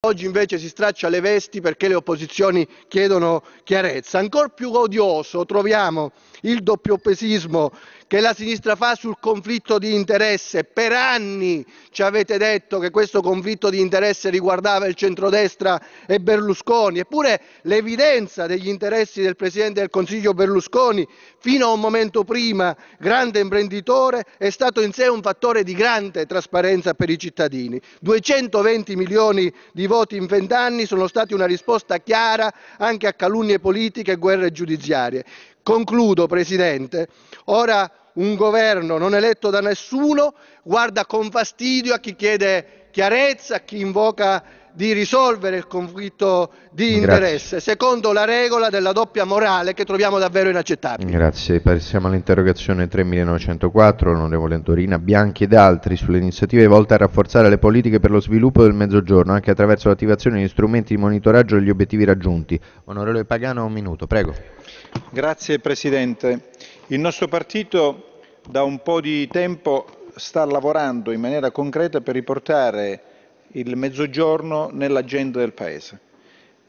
Oggi invece si straccia le vesti perché le opposizioni chiedono chiarezza. Ancor più odioso troviamo il doppiopesismo che la sinistra fa sul conflitto di interesse. Per anni ci avete detto che questo conflitto di interesse riguardava il centrodestra e Berlusconi, eppure l'evidenza degli interessi del Presidente del Consiglio Berlusconi, fino a un momento prima grande imprenditore, è stato in sé un fattore di grande trasparenza per i cittadini. 220 milioni di voti in vent'anni sono stati una risposta chiara anche a calunnie politiche e guerre giudiziarie. Concludo, Presidente. Ora un governo non eletto da nessuno guarda con fastidio a chi chiede chiarezza, a chi invoca di risolvere il conflitto di interesse, Grazie. secondo la regola della doppia morale che troviamo davvero inaccettabile. Grazie. Passiamo all'interrogazione 3904, onorevole Antorina Bianchi ed altri, sulle iniziative volte a rafforzare le politiche per lo sviluppo del Mezzogiorno, anche attraverso l'attivazione di strumenti di monitoraggio degli obiettivi raggiunti. Onorevole Pagano, un minuto, prego. Grazie Presidente. Il nostro partito da un po' di tempo sta lavorando in maniera concreta per riportare il mezzogiorno nell'agenda del Paese.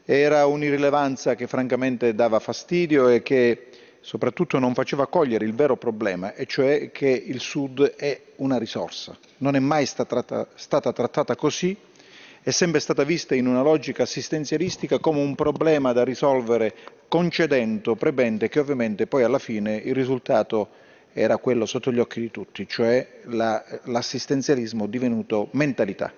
Era un'irrilevanza che francamente dava fastidio e che soprattutto non faceva cogliere il vero problema, e cioè che il Sud è una risorsa. Non è mai stata, stata trattata così, è sempre stata vista in una logica assistenzialistica come un problema da risolvere concedendo prebende che ovviamente poi alla fine il risultato era quello sotto gli occhi di tutti, cioè la, l'assistenzialismo divenuto mentalità.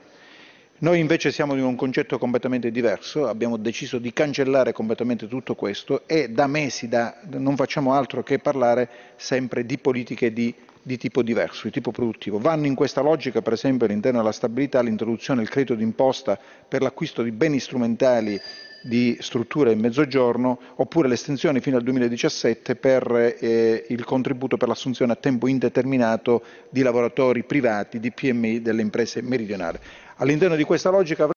Noi invece siamo in un concetto completamente diverso, abbiamo deciso di cancellare completamente tutto questo e da mesi da, non facciamo altro che parlare sempre di politiche di di tipo diverso, di tipo produttivo. Vanno in questa logica, per esempio, all'interno della stabilità l'introduzione del credito d'imposta per l'acquisto di beni strumentali di strutture in mezzogiorno, oppure l'estensione fino al 2017 per eh, il contributo per l'assunzione a tempo indeterminato di lavoratori privati, di PMI delle imprese meridionali. All'interno di questa logica